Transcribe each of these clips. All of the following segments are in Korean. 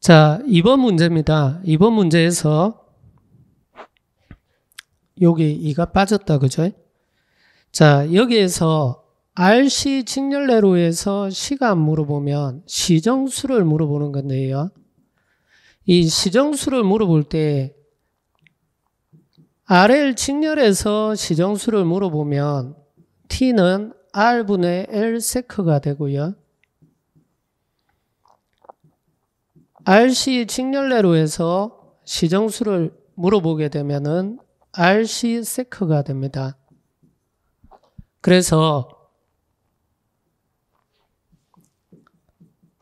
자, 2번 문제입니다. 2번 문제에서 여기 이가 빠졌다, 그죠? 자, 여기에서 RC 직렬내로에서 시간 물어보면 시정수를 물어보는 건데요. 이 시정수를 물어볼 때 RL 직렬에서 시정수를 물어보면 T는 R분의 L 세크가 되고요. RC 직렬례로 해서 시정수를 물어보게 되면은 RC 세크가 됩니다. 그래서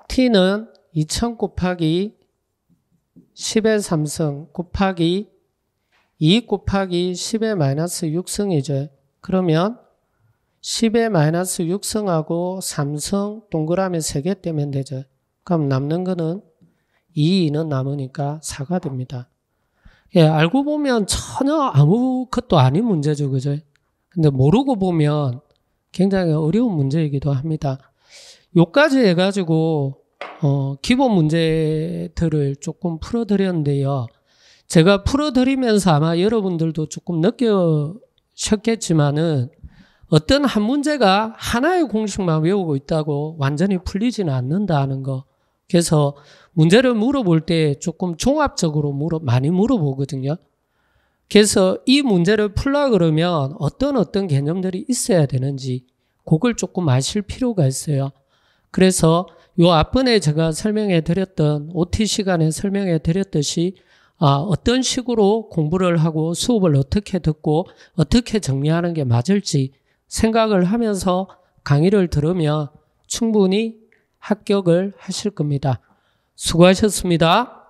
T는 2000 곱하기 10의 3승 곱하기 2 곱하기 10의 마이너스 6승이죠. 그러면 10의 마이너스 6승하고 3승 동그라미 3개 떼면 되죠. 그럼 남는 거는 이는 남으니까 사가 됩니다. 예, 알고 보면 전혀 아무것도 아닌 문제죠, 그죠? 근데 모르고 보면 굉장히 어려운 문제이기도 합니다. 요까지 해가지고, 어, 기본 문제들을 조금 풀어드렸는데요. 제가 풀어드리면서 아마 여러분들도 조금 느껴셨겠지만은 어떤 한 문제가 하나의 공식만 외우고 있다고 완전히 풀리지는 않는다는 거. 그래서 문제를 물어볼 때 조금 종합적으로 물어, 많이 물어보거든요. 그래서 이 문제를 풀라 그러면 어떤 어떤 개념들이 있어야 되는지 그걸 조금 아실 필요가 있어요. 그래서 요 앞번에 제가 설명해 드렸던 OT 시간에 설명해 드렸듯이 아, 어떤 식으로 공부를 하고 수업을 어떻게 듣고 어떻게 정리하는 게 맞을지 생각을 하면서 강의를 들으면 충분히 합격을 하실 겁니다. 수고하셨습니다.